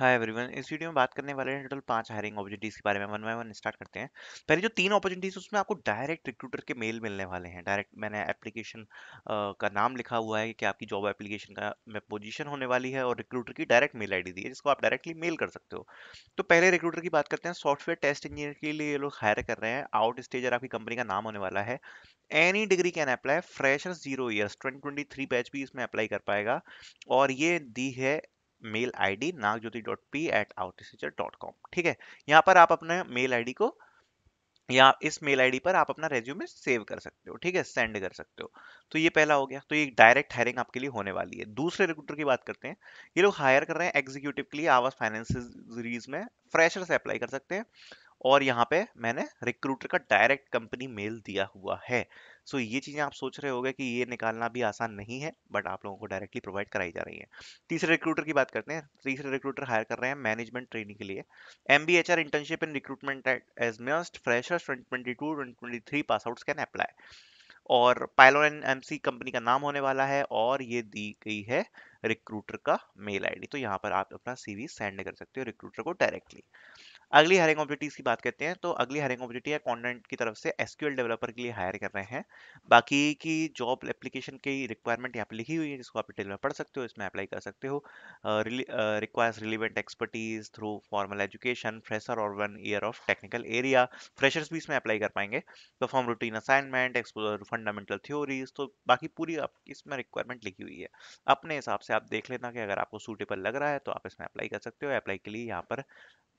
hi everyone इस video में बात करने वाले हैं टोटल पांच हायरिंग अपॉर्चुनिटीज के बारे में वन बाय वन स्टार्ट करते हैं पहले जो तीन अपॉर्चुनिटीज उसमें आपको डायरेक्ट रिक्रूटर के मेल मिलने वाले हैं डायरेक्ट मैंने एप्लीकेशन का नाम लिखा हुआ है कि आपकी जॉब एप्लीकेशन का में पोजीशन होने वाली है और रिक्रूटर की डायरेक्ट मेल आई दी है जिसको आप डायरेक्टली मेल कर सकते हो तो पहले रिक्रूटर की बात करते हैं सॉफ्टवेयर टेस्ट इंजीनियर के लिए ये लोग हायर कर रहे हैं आउट स्टेजर आपकी कंपनी का नाम होने वाला है any degree can apply fresher zero years twenty twenty three batch भी इसमें अप्लाई कर पाएगा और ये दी है mail I D Nagajyoti dot P at outreacher dot com ठीक है यहाँ पर आप अपने मेल आई डी को या इस मेल आईडी पर आप अपना रेज्यूमे सेव कर सकते हो ठीक है सेंड कर सकते हो तो ये पहला हो गया तो ये डायरेक्ट हायरिंग आपके लिए होने वाली है दूसरे रिक्रूटर की बात करते हैं ये लोग हायर कर रहे हैं एग्जीक्यूटिव के लिए आवास फाइनेंस में फ्रेशर से अप्लाई कर सकते हैं और यहाँ पे मैंने रिक्रूटर का डायरेक्ट कंपनी मेल दिया हुआ है सो so, ये चीज़ें आप सोच रहे होंगे कि ये निकालना भी आसान नहीं है बट आप लोगों को डायरेक्टली प्रोवाइड कराई जा रही है तीसरे रिक्रूटर की बात करते हैं तीसरे रिक्रूटर हायर कर रहे हैं मैनेजमेंट ट्रेनिंग के लिए M B H R internship in recruitment at age must freshers twenty two twenty three pass out can apply और पायलोन एंड सी कंपनी का नाम होने वाला है और ये दी गई है रिक्रूटर का मेल आईडी तो यहाँ पर आप अपना सीवी सेंड कर सकते हो रिक्रूटर को डायरेक्टली अगली हायरिंग ऑपरिटीज की बात करते हैं तो अगली हायरिंग ऑपरिटी है कॉन्टेंट की तरफ से एसक्यूएल डेवलपर के लिए हायर कर रहे हैं बाकी की जॉब एप्लीकेशन की रिक्वायरमेंट यहाँ पर लिखी हुई है जिसको आप डिटेल में पढ़ सकते हो इसमें अप्लाई कर सकते हो requires relevant expertise through formal education fresher और one year of technical area freshers भी इसमें अप्लाई कर पाएंगे perform routine assignment exposure fundamental theories तो बाकी पूरी आपकी इसमें रिक्वायरमेंट लिखी हुई है अपने हिसाब से आप देख लेना कि अगर आपको सूटेबल लग रहा है तो आप इसमें अप्लाई कर सकते हो अप्लाई के लिए यहाँ पर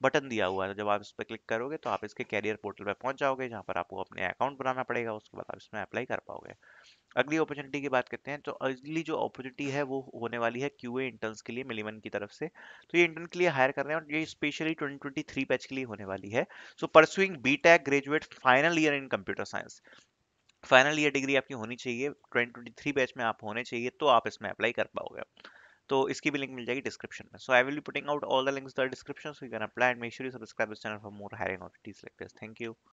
बटन दिया हुआ है जब आप इस पर क्लिक करोगे तो आप इसके कैरियर पोर्टल पर पहुंच जाओगे जहाँ पर आपको अपने अकाउंट बनाना पड़ेगा उसके बाद आप इसमें अप्लाई कर पाओगे अगली अपॉर्चुनिटी की बात करते हैं तो अगली जो अपॉर्चुनिटी है वो होने वाली है क्यू ए इंटर्न्स के लिए मिलीमन की तरफ से तो ये इंटर्न के लिए हायर कर रहे हैं और ये स्पेशली 2023 बैच के लिए होने वाली है so pursuing B graduate final year in computer science final year degree आपकी होनी चाहिए 2023 बैच में आप होने चाहिए तो आप इसमें अप्लाई कर पाओगे तो इसकी भी लिंक मिल जाएगी डिस्क्रिप्शन में so I will be putting out all the links the description so you can apply and make sure you subscribe this channel for more hiring notice like this thank you